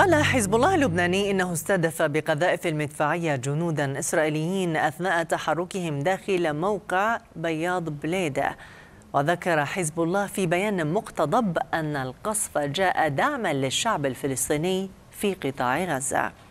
قال حزب الله اللبناني انه استهدف بقذائف المدفعيه جنودا اسرائيليين اثناء تحركهم داخل موقع بياض بليده وذكر حزب الله في بيان مقتضب ان القصف جاء دعما للشعب الفلسطيني في قطاع غزه